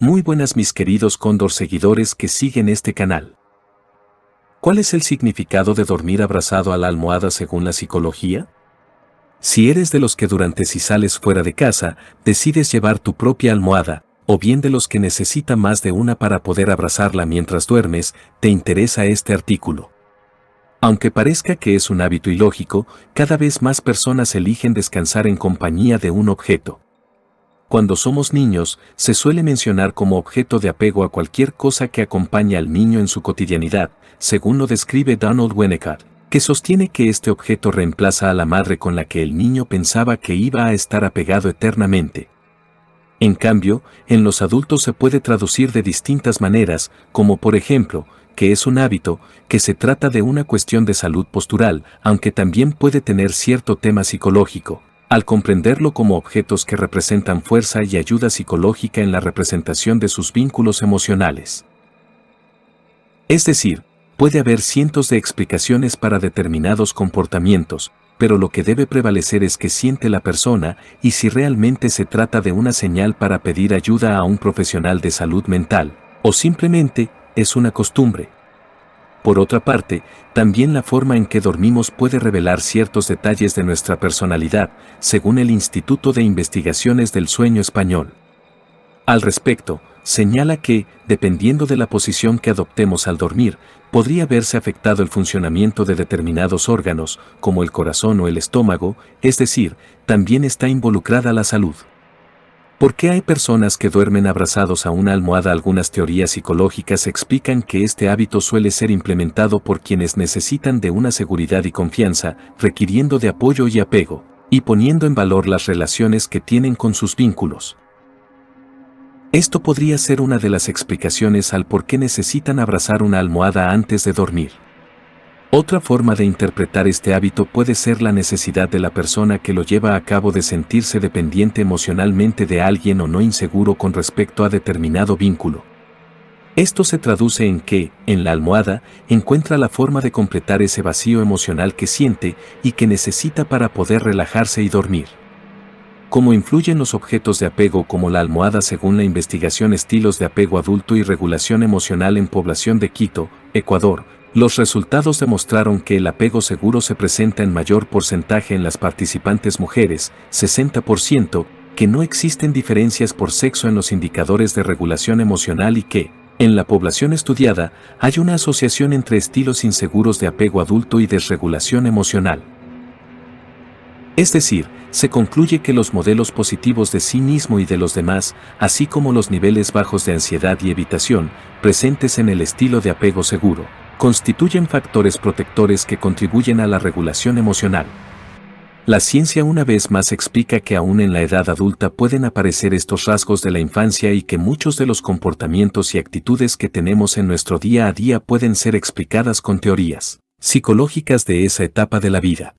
Muy buenas mis queridos cóndor seguidores que siguen este canal. ¿Cuál es el significado de dormir abrazado a la almohada según la psicología? Si eres de los que durante si sales fuera de casa, decides llevar tu propia almohada, o bien de los que necesita más de una para poder abrazarla mientras duermes, te interesa este artículo. Aunque parezca que es un hábito ilógico, cada vez más personas eligen descansar en compañía de un objeto. Cuando somos niños, se suele mencionar como objeto de apego a cualquier cosa que acompaña al niño en su cotidianidad, según lo describe Donald Winnicott, que sostiene que este objeto reemplaza a la madre con la que el niño pensaba que iba a estar apegado eternamente. En cambio, en los adultos se puede traducir de distintas maneras, como por ejemplo, que es un hábito, que se trata de una cuestión de salud postural, aunque también puede tener cierto tema psicológico, al comprenderlo como objetos que representan fuerza y ayuda psicológica en la representación de sus vínculos emocionales. Es decir, puede haber cientos de explicaciones para determinados comportamientos, pero lo que debe prevalecer es que siente la persona y si realmente se trata de una señal para pedir ayuda a un profesional de salud mental, o simplemente es una costumbre. Por otra parte, también la forma en que dormimos puede revelar ciertos detalles de nuestra personalidad, según el Instituto de Investigaciones del Sueño Español. Al respecto, señala que, dependiendo de la posición que adoptemos al dormir, podría verse afectado el funcionamiento de determinados órganos, como el corazón o el estómago, es decir, también está involucrada la salud. ¿Por qué hay personas que duermen abrazados a una almohada? Algunas teorías psicológicas explican que este hábito suele ser implementado por quienes necesitan de una seguridad y confianza, requiriendo de apoyo y apego, y poniendo en valor las relaciones que tienen con sus vínculos. Esto podría ser una de las explicaciones al por qué necesitan abrazar una almohada antes de dormir. Otra forma de interpretar este hábito puede ser la necesidad de la persona que lo lleva a cabo de sentirse dependiente emocionalmente de alguien o no inseguro con respecto a determinado vínculo. Esto se traduce en que, en la almohada, encuentra la forma de completar ese vacío emocional que siente y que necesita para poder relajarse y dormir. Cómo influyen los objetos de apego como la almohada según la investigación Estilos de apego adulto y regulación emocional en población de Quito, Ecuador, los resultados demostraron que el apego seguro se presenta en mayor porcentaje en las participantes mujeres, 60%, que no existen diferencias por sexo en los indicadores de regulación emocional y que, en la población estudiada, hay una asociación entre estilos inseguros de apego adulto y desregulación emocional. Es decir, se concluye que los modelos positivos de sí mismo y de los demás, así como los niveles bajos de ansiedad y evitación, presentes en el estilo de apego seguro, constituyen factores protectores que contribuyen a la regulación emocional. La ciencia una vez más explica que aún en la edad adulta pueden aparecer estos rasgos de la infancia y que muchos de los comportamientos y actitudes que tenemos en nuestro día a día pueden ser explicadas con teorías psicológicas de esa etapa de la vida.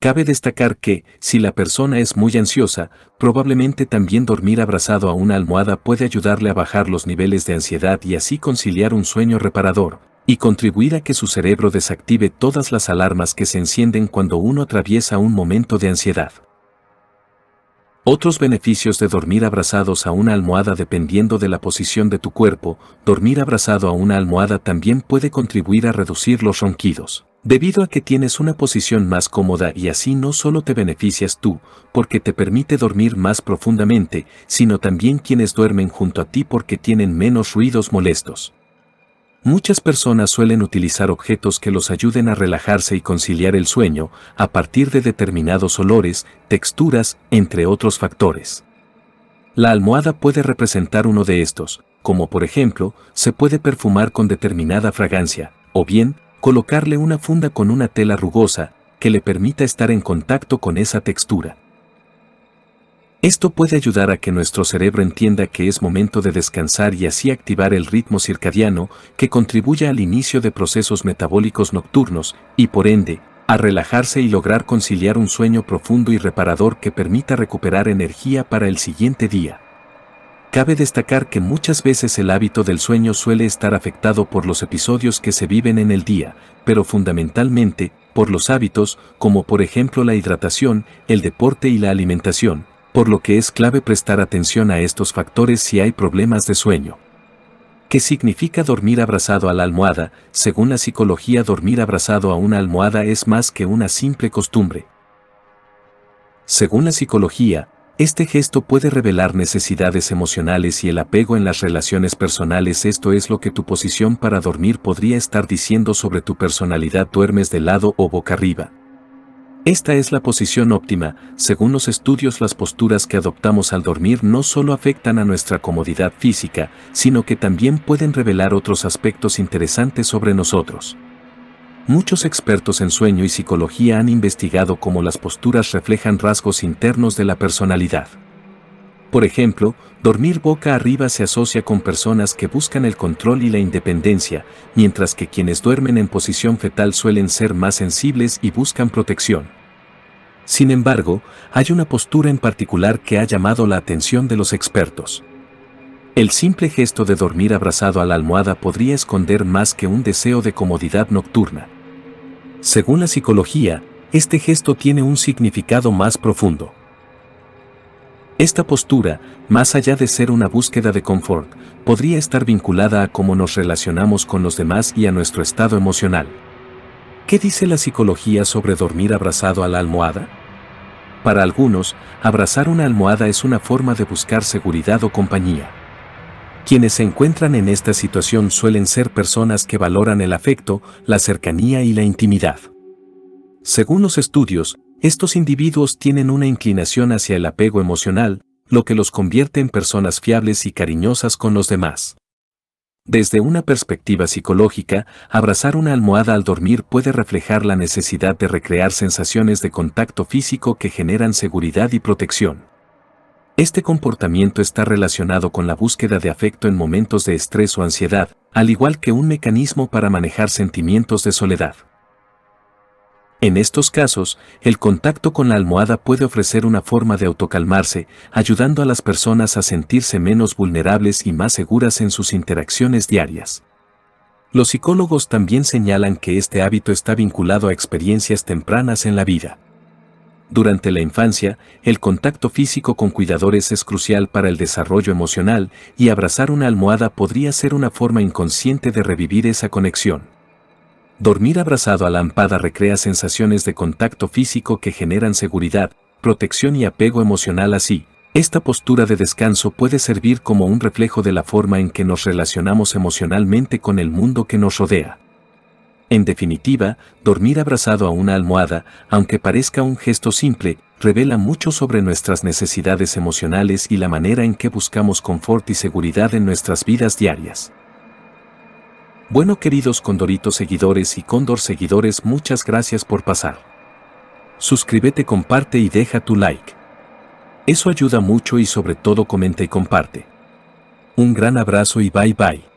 Cabe destacar que, si la persona es muy ansiosa, probablemente también dormir abrazado a una almohada puede ayudarle a bajar los niveles de ansiedad y así conciliar un sueño reparador, y contribuir a que su cerebro desactive todas las alarmas que se encienden cuando uno atraviesa un momento de ansiedad. Otros beneficios de dormir abrazados a una almohada dependiendo de la posición de tu cuerpo, dormir abrazado a una almohada también puede contribuir a reducir los ronquidos, debido a que tienes una posición más cómoda y así no solo te beneficias tú, porque te permite dormir más profundamente, sino también quienes duermen junto a ti porque tienen menos ruidos molestos. Muchas personas suelen utilizar objetos que los ayuden a relajarse y conciliar el sueño a partir de determinados olores, texturas, entre otros factores. La almohada puede representar uno de estos, como por ejemplo, se puede perfumar con determinada fragancia, o bien, colocarle una funda con una tela rugosa, que le permita estar en contacto con esa textura. Esto puede ayudar a que nuestro cerebro entienda que es momento de descansar y así activar el ritmo circadiano que contribuya al inicio de procesos metabólicos nocturnos y por ende, a relajarse y lograr conciliar un sueño profundo y reparador que permita recuperar energía para el siguiente día. Cabe destacar que muchas veces el hábito del sueño suele estar afectado por los episodios que se viven en el día, pero fundamentalmente por los hábitos, como por ejemplo la hidratación, el deporte y la alimentación, por lo que es clave prestar atención a estos factores si hay problemas de sueño. ¿Qué significa dormir abrazado a la almohada? Según la psicología, dormir abrazado a una almohada es más que una simple costumbre. Según la psicología, este gesto puede revelar necesidades emocionales y el apego en las relaciones personales. Esto es lo que tu posición para dormir podría estar diciendo sobre tu personalidad. Duermes de lado o boca arriba. Esta es la posición óptima, según los estudios las posturas que adoptamos al dormir no solo afectan a nuestra comodidad física, sino que también pueden revelar otros aspectos interesantes sobre nosotros. Muchos expertos en sueño y psicología han investigado cómo las posturas reflejan rasgos internos de la personalidad. Por ejemplo, dormir boca arriba se asocia con personas que buscan el control y la independencia, mientras que quienes duermen en posición fetal suelen ser más sensibles y buscan protección. Sin embargo, hay una postura en particular que ha llamado la atención de los expertos. El simple gesto de dormir abrazado a la almohada podría esconder más que un deseo de comodidad nocturna. Según la psicología, este gesto tiene un significado más profundo. Esta postura, más allá de ser una búsqueda de confort, podría estar vinculada a cómo nos relacionamos con los demás y a nuestro estado emocional. ¿Qué dice la psicología sobre dormir abrazado a la almohada? Para algunos, abrazar una almohada es una forma de buscar seguridad o compañía. Quienes se encuentran en esta situación suelen ser personas que valoran el afecto, la cercanía y la intimidad. Según los estudios, estos individuos tienen una inclinación hacia el apego emocional, lo que los convierte en personas fiables y cariñosas con los demás. Desde una perspectiva psicológica, abrazar una almohada al dormir puede reflejar la necesidad de recrear sensaciones de contacto físico que generan seguridad y protección. Este comportamiento está relacionado con la búsqueda de afecto en momentos de estrés o ansiedad, al igual que un mecanismo para manejar sentimientos de soledad. En estos casos, el contacto con la almohada puede ofrecer una forma de autocalmarse, ayudando a las personas a sentirse menos vulnerables y más seguras en sus interacciones diarias. Los psicólogos también señalan que este hábito está vinculado a experiencias tempranas en la vida. Durante la infancia, el contacto físico con cuidadores es crucial para el desarrollo emocional y abrazar una almohada podría ser una forma inconsciente de revivir esa conexión. Dormir abrazado a la ampada recrea sensaciones de contacto físico que generan seguridad, protección y apego emocional así. Esta postura de descanso puede servir como un reflejo de la forma en que nos relacionamos emocionalmente con el mundo que nos rodea. En definitiva, dormir abrazado a una almohada, aunque parezca un gesto simple, revela mucho sobre nuestras necesidades emocionales y la manera en que buscamos confort y seguridad en nuestras vidas diarias. Bueno queridos condoritos seguidores y cóndor seguidores muchas gracias por pasar. Suscríbete, comparte y deja tu like. Eso ayuda mucho y sobre todo comenta y comparte. Un gran abrazo y bye bye.